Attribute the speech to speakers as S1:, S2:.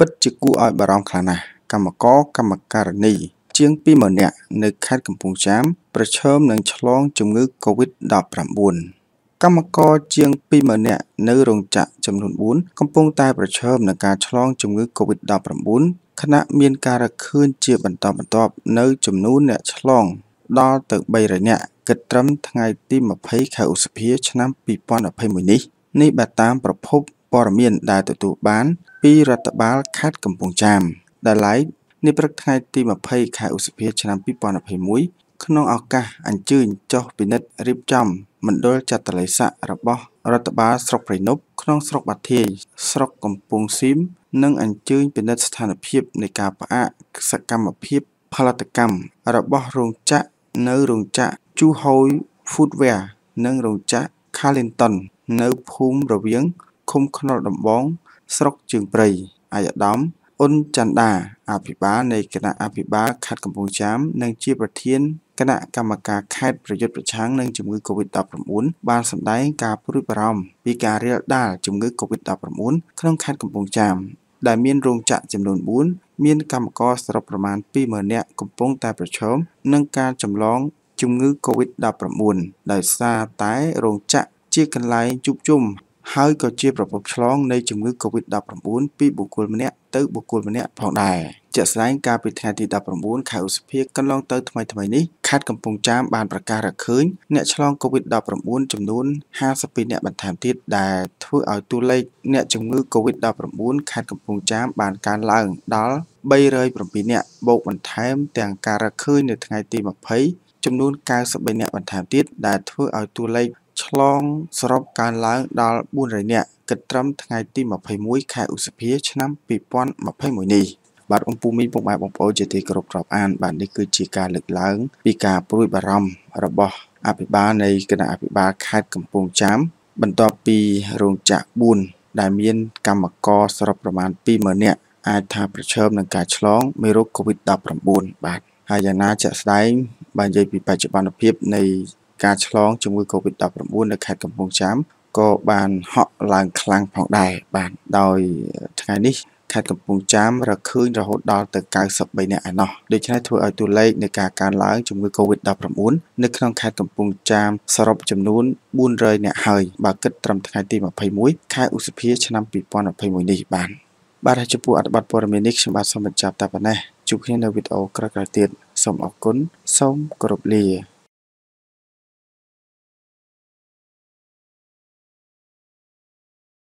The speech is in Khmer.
S1: ពិតជាគួរឲ្យបារម្ភខ្លាំងណាស់កម្មករកម្មការិនី ជាង20,000នាក់នៅ ខេត្តកំពង់ចាមប្រឈមនឹងឆ្លងជំងឺ Covid-19 កម្មករជាង20,000នាក់នៅរោងចក្រចំនួន4កំពុងតែប្រឈមនឹងការឆ្លងជំងឺ Covid-19 ខណៈមានការរកឃើញជាបន្តបន្ទាប់ នៅចំនួនអ្នកឆ្លង ដល់ទៅ300នាក់គិតត្រឹមថ្ងៃទី20ខែឧសភាឆ្នាំ2021នេះនេះបើតាមប្រភពព័ត៌មានដែលទទួលបានពីរដ្ឋបាលខេត្តកំពង់ចាមដែលឡែកនាព្រឹកថ្ងៃទី20ខែឧសភាឆ្នាំ2021ក្នុងឱកាសអញ្ជើញចុះពិនិត្យរៀបចំមណ្ឌលចាត់តល័យស័ករបស់រដ្ឋបាលស្រុកព្រៃនប់ក្នុងស្រុកបាធាយស្រុកកំពង់សៀមនិងអញ្ជើញពិនិត្យស្ថានភាពនៃការផ្អាកសកម្មភាព ផលិតកម្មរបស់រោងចក្រនៅរោងចក្រ Chuhoi Foodware និងរោងចក្រ Carlinton នៅភូមិរវៀងឃុំខ្នុរដំបងស្រុកជើងព្រៃអាយដាមអ៊ុនចន្ទាអភិបាលនៃគណៈអភិបាលខេត្តកំពង់ចាមនិងជាប្រធានគណៈកម្មការខេត្តប្រយុទ្ធប្រឆាំងនឹងជំងឺ Covid-19 បានសម្ដែងការព្រួយបារម្ភពីការរាលដាលជំងឺ Covid-19 ក្នុងខេត្តកំពង់ចាមដែលមានរោងចក្រចំនួន4មានកម្មករសរុបប្រមាណ20,000នាក់កំពុងតែប្រឈមនឹងការចម្លងជំងឺ Covid-19 ដោយសារតែរោងចក្រជាកន្លែងជួបជុំហើយក៏ជាប្រភពឆ្លងនៃជំងឺ Covid-19 ពីបុគ្គលម្នាក់ទៅបុគ្គលម្នាក់ផងដែរជាក់ស្ដែងកាលពីថ្ងៃទី19ខែឧសភាកន្លងទៅថ្មីថ្មីនេះខេត្តកំពង់ចាមបានប្រកាសរកឃើញអ្នកឆ្លង Covid-19 ចំនួន52អ្នកបន្ថែមទៀតដែលធ្វើឲ្យតួលេខអ្នកជំងឺ Covid-19 ខេត្តកំពង់ចាមបានកើនឡើងដល់307អ្នកបូកបន្ថែមទាំងការរកឃើញនៅថ្ងៃទី20ចំនួន93អ្នកបន្ថែមទៀតដែលធ្វើឲ្យតួលេខឆ្លងសរុបកើនឡើងដល់400នាក់គិតត្រឹមថ្ងៃទី21ខែឧសភា ឆ្នាំ2021នេះបាទអង្គពូមីពុកម៉ែបងប្អូនជាទីគោរពរាប់អានបាទនេះគឺជាការលើកឡើង ពីការព្រួយបារម្ភរបស់អភិបាលនៃគណៈអភិបាលខេត្តកំពង់ចាមបន្ទាប់ពីរោងចក្រ4ដែលមាន កម្មករសរុបប្រមាណ20000នាក់អាចថាប្រឈមនឹងការឆ្លងមេរោគ COVID-19 បាទហើយយ៉ាងណាជាក់ស្ដែងបើនិយាយពីបច្ចុប្បន្នភាពនៃការឆ្លងជំងឺ Covid-19 នៅខេត្តកំពង់ចាមក៏បានហក់ឡើងខ្លាំងផងដែរបាទដោយថ្ងៃនេះខេត្តកំពង់ចាមរកឃើញរហូតដល់ទៅ93អ្នកឯណោះដូច្នេះធ្វើឲ្យតួលេខនៃការកើនឡើងជំងឺ Covid-19 នៅក្នុងខេត្តកំពង់ចាមសរុបចំនួន400អ្នកហើយបើគិតត្រឹមថ្ងៃទី21ខែឧសភាឆ្នាំ2021នេះបាទបាទហើយចំពោះអត្ថបទព័ត៌មាននេះខ្ញុំបាទសូមបញ្ចប់តែប៉ុណ្ណេះជួបគ្នានៅវីដេអូក្រោយៗទៀតសូមអរគុណសូមគោរពលា